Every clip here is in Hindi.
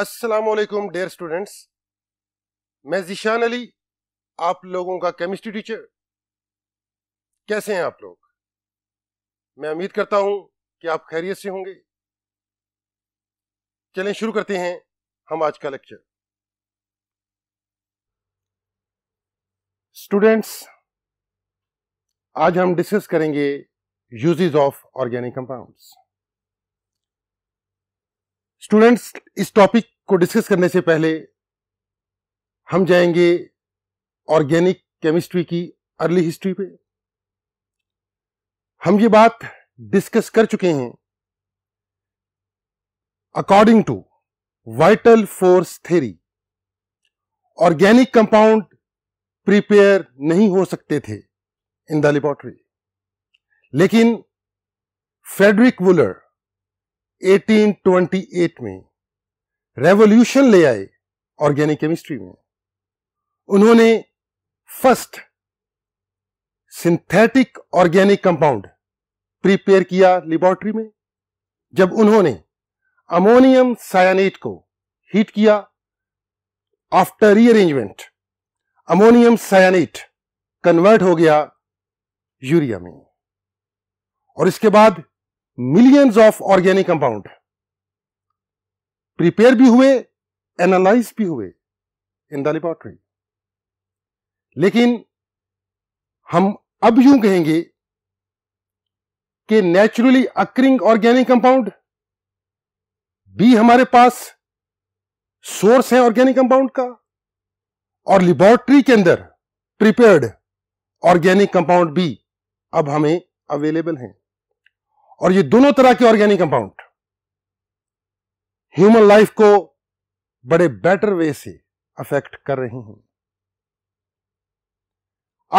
अस्सलाम डेयर स्टूडेंट्स मैं जिशान अली आप लोगों का केमिस्ट्री टीचर कैसे हैं आप लोग मैं उम्मीद करता हूं कि आप खैरियत से होंगे चलें शुरू करते हैं हम आज का लेक्चर स्टूडेंट्स आज हम डिस्कस करेंगे uses of organic compounds students इस टॉपिक को डिस्कस करने से पहले हम जाएंगे ऑर्गेनिक केमिस्ट्री की अर्ली हिस्ट्री पे हम ये बात डिस्कस कर चुके हैं according to vital force theory organic compound prepare नहीं हो सकते थे इन द लेबोरेटरी लेकिन फ्रेडरिक वुलर 1828 में रेवोल्यूशन ले आए ऑर्गेनिक केमिस्ट्री में उन्होंने first synthetic organic compound prepare किया लेबोरेटरी में जब उन्होंने अमोनियम सायानेट को हीट किया after rearrangement ammonium cyanate convert हो गया यूरिया में और इसके बाद millions of organic compound prepare भी हुए एनालाइज भी हुए इन द लेबोरेटरी लेकिन हम अब यूं कहेंगे कि नेचुरली अक्रिंग ऑर्गेनिक कंपाउंड भी हमारे पास सोर्स है ऑर्गेनिक कंपाउंड का और लेबोरेटरी के अंदर प्रिपेयर्ड ऑर्गेनिक कंपाउंड भी अब हमें अवेलेबल हैं और ये दोनों तरह के ऑर्गेनिक कंपाउंड ह्यूमन लाइफ को बड़े बेटर वे से अफेक्ट कर रही हैं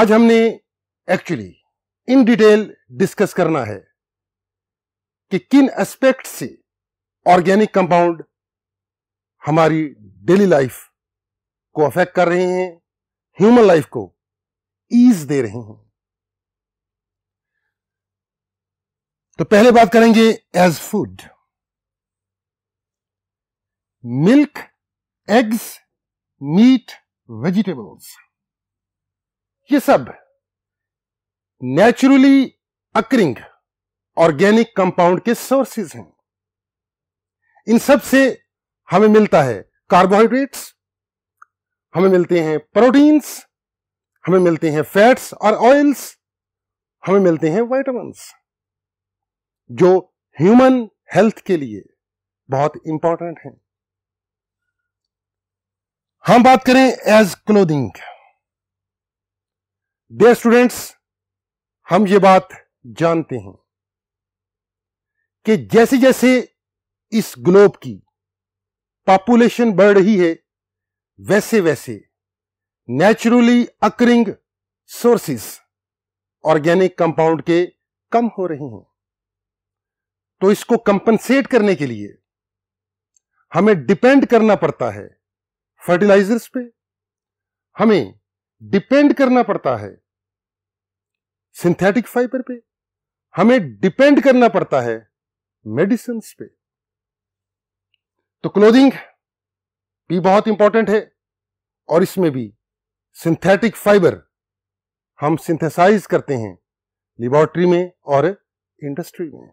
आज हमने एक्चुअली इन डिटेल डिस्कस करना है कि किन एस्पेक्ट से ऑर्गेनिक कंपाउंड हमारी डेली लाइफ को अफेक्ट कर रहे हैं ह्यूमन लाइफ को ईज दे रहे हैं तो पहले बात करेंगे as food milk, eggs, meat, vegetables. ये सब नेचुरली अक्रिंग ऑर्गेनिक कंपाउंड के सोर्सेज हैं इन सब से हमें मिलता है कार्बोहाइड्रेट्स हमें मिलते हैं प्रोटीन्स हमें मिलते हैं फैट्स और ऑयल्स हमें मिलते हैं वाइटामस जो ह्यूमन हेल्थ के लिए बहुत इंपॉर्टेंट हैं हम बात करें एज क्लोदिंग डे स्टूडेंट्स हम ये बात जानते हैं कि जैसे जैसे इस ग्लोब की पॉपुलेशन बढ़ रही है वैसे वैसे naturally occurring sources organic compound के कम हो रहे हैं तो इसको कंपनसेट करने के लिए हमें डिपेंड करना पड़ता है फर्टिलाइजर्स पे हमें डिपेंड करना पड़ता है सिंथेटिक फाइबर पे हमें डिपेंड करना पड़ता है मेडिसिन पे तो क्लोथिंग भी बहुत इंपॉर्टेंट है और इसमें भी सिंथेटिक फाइबर हम सिंथेसाइज करते हैं लेबोरेटरी में और इंडस्ट्री में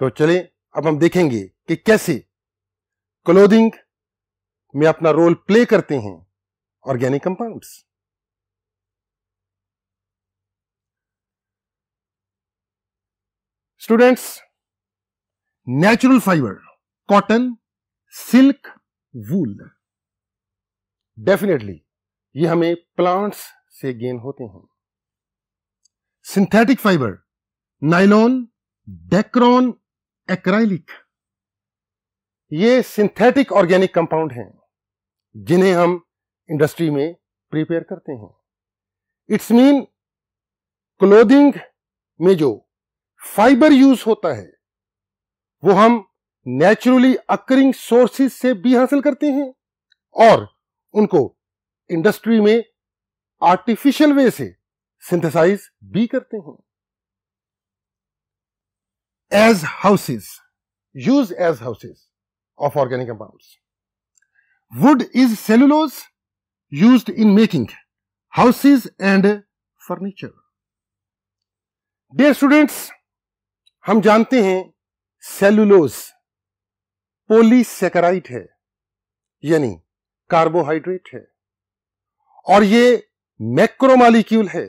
तो चले अब हम देखेंगे कि कैसे क्लोथिंग में अपना रोल प्ले करते हैं organic compounds students natural fibre cotton silk wool definitely ये हमें प्लांट्स से गेन होते हैं synthetic fibre nylon dacron acrylic ये सिंथेटिक ऑर्गेनिक कंपाउंड हैं जिन्हें हम इंडस्ट्री में प्रिपेयर करते हैं इट्स मीन क्लोदिंग में जो फाइबर यूज होता है वो हम नेचुरली अकरिंग सोर्सेज से भी हासिल करते हैं और उनको इंडस्ट्री में आर्टिफिशियल वे से सिंथेसाइज भी करते हैं as houses use as houses of organic compounds wood is cellulose use in making houses and furniture डे स्टूडेंट्स हम जानते हैं सेलुलोज पोलीसेकराइट है यानी कार्बोहाइड्रेट है और ये मैक्रोमालिक्यूल है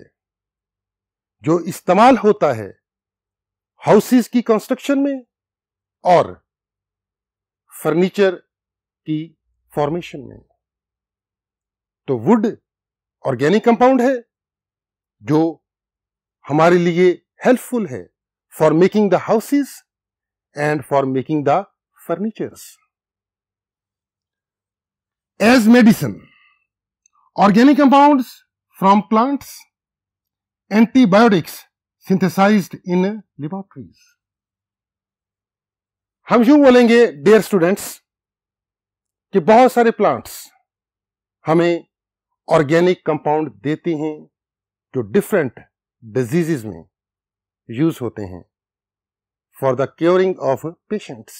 जो इस्तेमाल होता है हाउसेस की कंस्ट्रक्शन में और फर्नीचर की फॉर्मेशन में तो वुड ऑर्गेनिक कंपाउंड है जो हमारे लिए हेल्पफुल है for making the houses and for making the furnitures as medicine organic compounds from plants antibiotics synthesize in laboratories हम यू बोलेंगे डियर स्टूडेंट्स कि बहुत सारे प्लांट्स हमें ऑर्गेनिक कंपाउंड देते हैं जो डिफरेंट डिजीजेज में यूज होते हैं for the curing of patients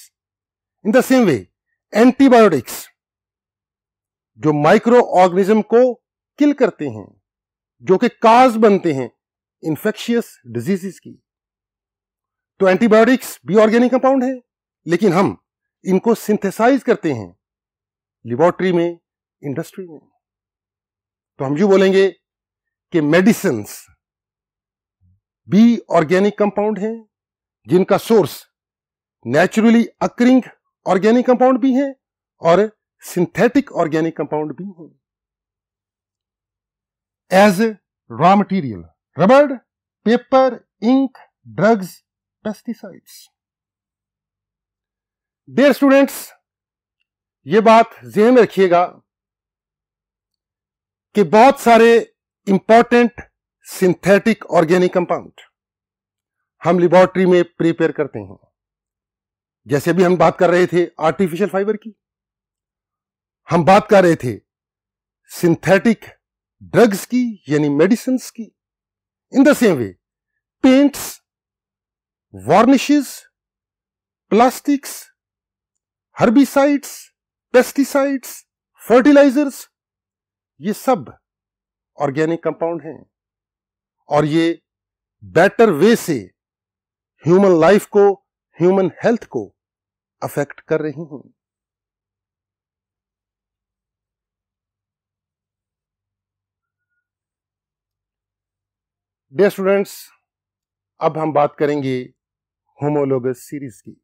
in the same way antibiotics जो माइक्रो ऑर्गेनिज्म को किल करते हैं जो कि काज बनते हैं इंफेक्शियस डिजीजेस की तो एंटीबायोटिक्स भी ऑर्गेनिक कंपाउंड है लेकिन हम इनको सिंथेसाइज करते हैं लेबोरेटरी में इंडस्ट्री में तो हम यू बोलेंगे कि मेडिसिन बी ऑर्गेनिक कंपाउंड है जिनका source naturally occurring organic compound भी है और सिंथेटिक ऑर्गेनिक कंपाउंड भी है एज रॉ मटेरियल रबड़ paper ink drugs pesticides dear students ये बात जहन में रखिएगा कि बहुत सारे इंपॉर्टेंट सिंथेटिक ऑर्गेनिक कंपाउंड हम लेबोरेटरी में प्रिपेयर करते हैं जैसे अभी हम बात कर रहे थे आर्टिफिशियल फाइबर की हम बात कर रहे थे सिंथेटिक ड्रग्स की यानी मेडिसिन की in the same way paints varnishes plastics herbicides pesticides fertilizers ये सब ऑर्गेनिक कंपाउंड हैं और ये बेटर वे से ह्यूमन लाइफ को ह्यूमन हेल्थ को अफेक्ट कर रही हैं डे स्टूडेंट्स अब हम बात करेंगे होमोलोगस सीरीज की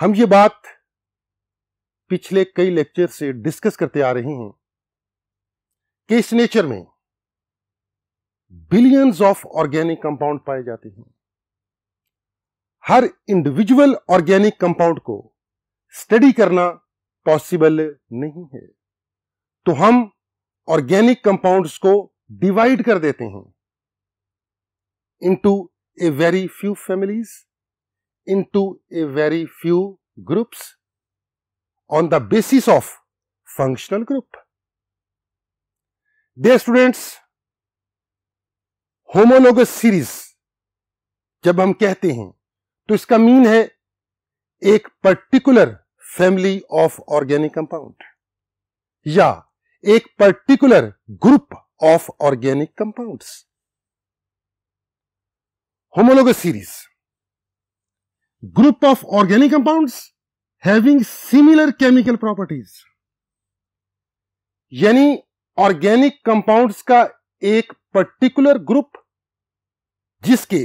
हम ये बात पिछले कई लेक्चर से डिस्कस करते आ रहे हैं कि इस नेचर में बिलियंस ऑफ ऑर्गेनिक कंपाउंड पाए जाते हैं हर इंडिविजुअल ऑर्गेनिक कंपाउंड को स्टडी करना पॉसिबल नहीं है तो हम ऑर्गेनिक कंपाउंड्स को डिवाइड कर देते हैं into a very few families into a very few groups on the basis of functional group. Dear students, homologous series जब हम कहते हैं तो इसका मीन है एक particular family of organic compound या एक particular group of organic compound homologue series group of organic compounds having similar chemical properties यानी ऑर्गेनिक कंपाउंड्स का एक पर्टिकुलर ग्रुप जिसके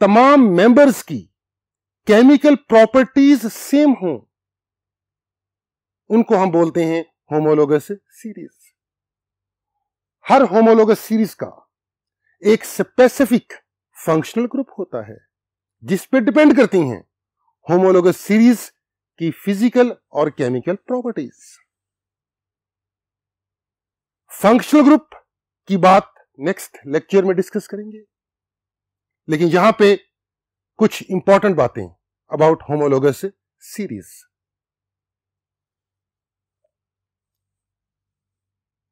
तमाम मेंबर्स की केमिकल प्रॉपर्टीज सेम हो उनको हम बोलते हैं होमोलोगस सीरीज हर होमोलोगस सीरीज का एक स्पेसिफिक फंक्शनल ग्रुप होता है जिस पे डिपेंड करती हैं होमोलोगस सीरीज की फिजिकल और केमिकल प्रॉपर्टीज फंक्शनल ग्रुप की बात नेक्स्ट लेक्चर में डिस्कस करेंगे लेकिन यहां पे कुछ इंपॉर्टेंट बातें about homologous series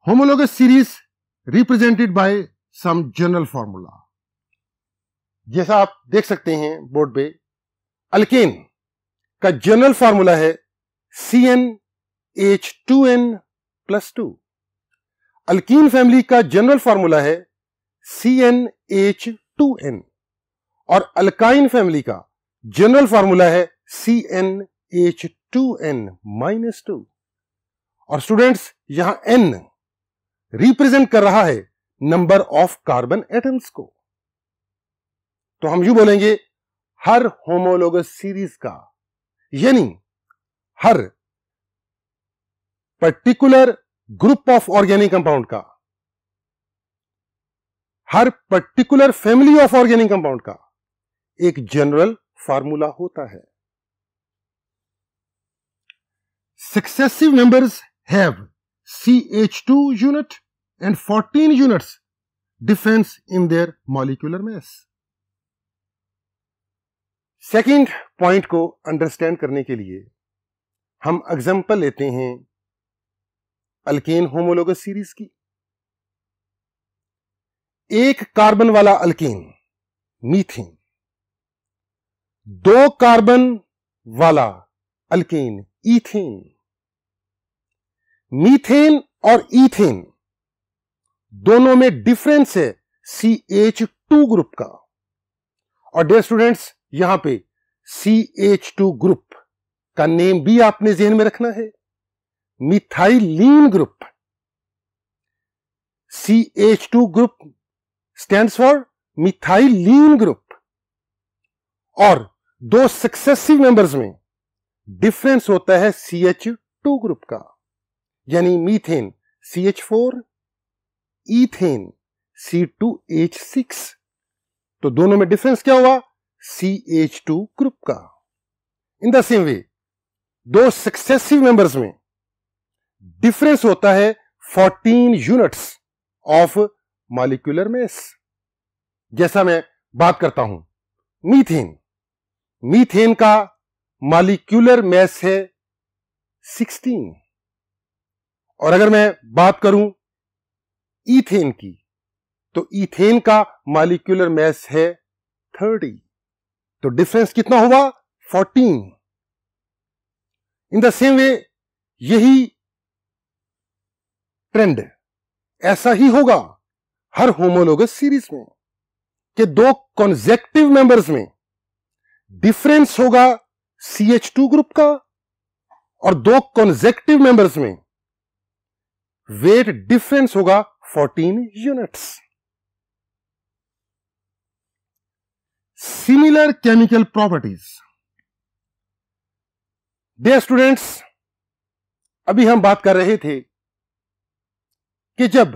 homologous series represented by some general formula जैसा आप देख सकते हैं बोर्ड पे अल्केन का जनरल फॉर्मूला है C N H two N plus two alkene family का जनरल फॉर्मूला है C N H two N और अल्काइन फैमिली का जनरल फॉर्मूला है C N H two N minus two और स्टूडेंट्स यहां एन रिप्रेजेंट कर रहा है नंबर ऑफ कार्बन एटम्स को तो हम यू बोलेंगे हर होमोलोगस सीरीज का यानी हर particular group of organic compound का हर particular family of organic compound का एक जनरल फार्मूला होता है successive members have C H two unit and fourteen units difference in their molecular mass second point को अंडरस्टैंड करने के लिए हम एग्जांपल लेते हैं अल्केन होमोलोगस सीरीज की एक कार्बन वाला अल्केन मीथेन दो कार्बन वाला अल्केन ईथेन मीथेन और ईथेन दोनों में डिफरेंस है सी एच टू ग्रुप का और डेयर स्टूडेंट्स यहां पे सी एच टू ग्रुप का नेम भी आपने जेहन में रखना है methylene group C H two group stand for methylene group और दो सक्सेसिव मेंबर्स में डिफरेंस होता है सी एच टू ग्रुप का यानी methane C H four ethane C two H six तो दोनों में डिफरेंस क्या हुआ सी एच टू ग्रुप का इन द सेम वे दो सक्सेसिव मेंबर्स में डिफरेंस होता है 14 यूनिट्स ऑफ मॉलिक्यूलर मेस जैसा मैं बात करता हूं मीथेन मीथेन का मॉलिक्यूलर मेस है 16 और अगर मैं बात करूं ईथेन की तो ईथेन का मॉलिक्यूलर मेस है 30 तो डिफरेंस कितना होगा 14 इन द सेम वे यही ट्रेंड ऐसा ही होगा हर होमोलोगस सीरीज में कि दो कॉन्जेक्टिव मेंबर्स में डिफरेंस होगा सी एच टू ग्रुप का और दो कॉन्जेक्टिव मेंबर्स में वेट डिफरेंस होगा 14 units similar chemical properties. Dear students अभी हम बात कर रहे थे कि जब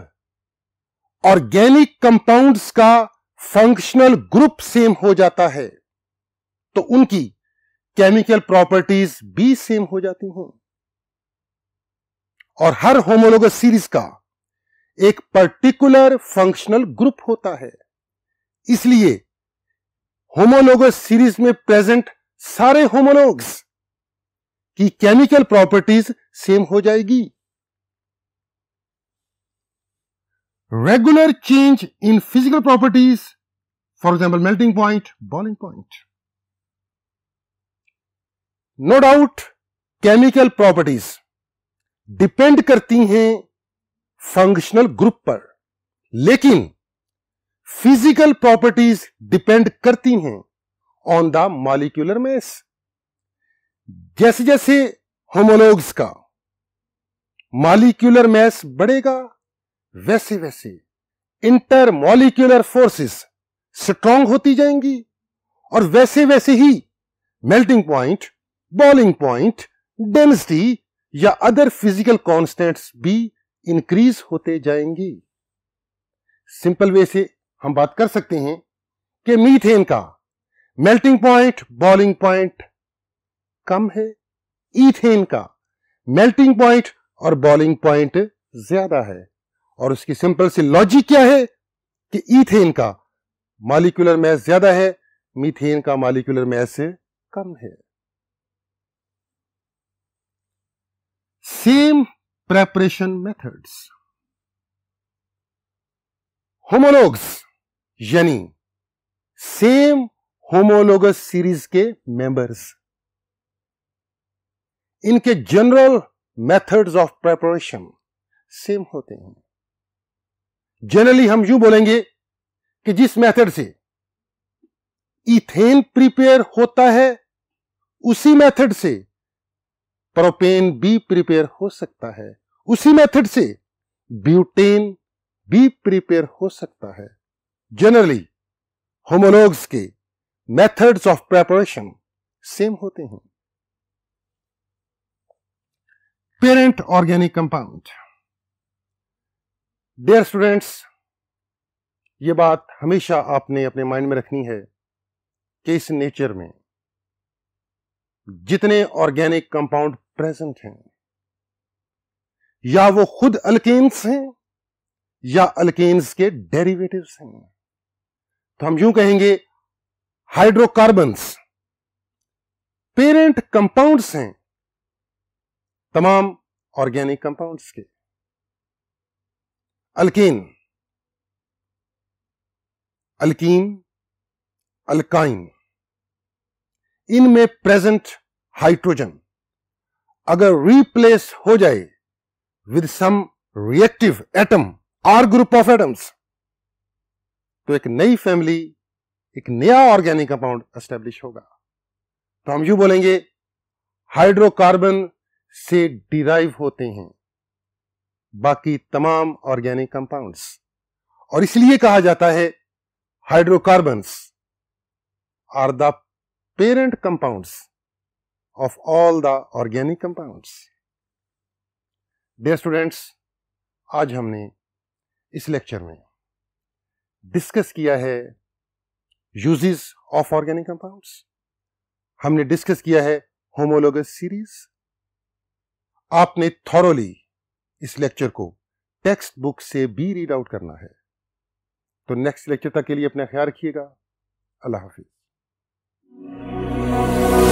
ऑर्गेनिक कंपाउंड्स का फंक्शनल ग्रुप सेम हो जाता है तो उनकी केमिकल प्रॉपर्टीज भी सेम हो जाती हैं और हर होमोलोग सीरीज का एक पर्टिकुलर फंक्शनल ग्रुप होता है इसलिए होमोलोगस सीरीज में प्रेजेंट सारे होमोलोग्स की केमिकल प्रॉपर्टीज सेम हो जाएगी regular change in physical properties for example melting point boiling point no doubt chemical properties depend करती हैं फंक्शनल ग्रुप पर लेकिन फिजिकल प्रॉपर्टीज डिपेंड करती हैं ऑन द मॉलिक्यूलर मेस जैसे जैसे होमोलोग्स का मॉलिक्यूलर मैस बढ़ेगा वैसे वैसे इंटर मॉलिक्यूलर फोर्सेस स्ट्रांग होती जाएंगी और वैसे वैसे ही melting point boiling point density या अदर फिजिकल कॉन्स्टेंट्स भी इंक्रीज होते जाएंगी सिंपल वे से हम बात कर सकते हैं कि मीथेन का मेल्टिंग पॉइंट बॉलिंग पॉइंट कम है ईथेन का मेल्टिंग पॉइंट और बॉलिंग पॉइंट ज्यादा है और उसकी सिंपल सी लॉजिक क्या है कि ईथेन का मालिकुलर मैस ज्यादा है मीथेन का मालिकुलर मैस कम है सेम प्रेपरेशन मेथड्स होमोलोग्स यानी सेम होमोलोगस सीरीज के मेंबर्स इनके general methods of preparation same होते हैं जनरली हम यू बोलेंगे कि जिस मेथड से इथेन प्रिपेयर होता है उसी मेथड से प्रोपेन भी प्रिपेयर हो सकता है उसी मेथड से ब्यूटेन भी प्रिपेयर हो सकता है जनरली होमोलॉग्स के मेथड्स ऑफ प्रेपरेशन सेम होते हैं parent organic compound dear students ये बात हमेशा आपने अपने माइंड में रखनी है कि इस नेचर में जितने ऑर्गेनिक कंपाउंड प्रेजेंट हैं या वो खुद अल्केन्स हैं या अल्केन्स के डेरिवेटिव्स हैं तो हम यूं कहेंगे हाइड्रोकार्बन्स पेरेंट कंपाउंड्स हैं तमाम ऑर्गेनिक कंपाउंड्स के अल्कीन अल्कीन अल्काइन इनमें प्रेजेंट हाइड्रोजन अगर रिप्लेस हो जाए with some reactive atom or group of atoms तो एक नई फैमिली एक नया ऑर्गेनिक कंपाउंड एस्टेब्लिश होगा तो हम यू बोलेंगे हाइड्रोकार्बन से डिराइव होते हैं बाकी तमाम ऑर्गेनिक कंपाउंड्स और इसलिए कहा जाता है hydrocarbons are the parent compounds of all the organic compounds dear students आज हमने इस लेक्चर में डिस्कस किया है यूजेस ऑफ ऑर्गेनिक कंपाउंड्स हमने डिस्कस किया है होमोलोगस सीरीज आपने थॉरोली इस लेक्चर को टेक्स्ट बुक से भी रीड आउट करना है तो नेक्स्ट लेक्चर तक के लिए अपना ख्याल रखिएगा अल्लाह हाफिज़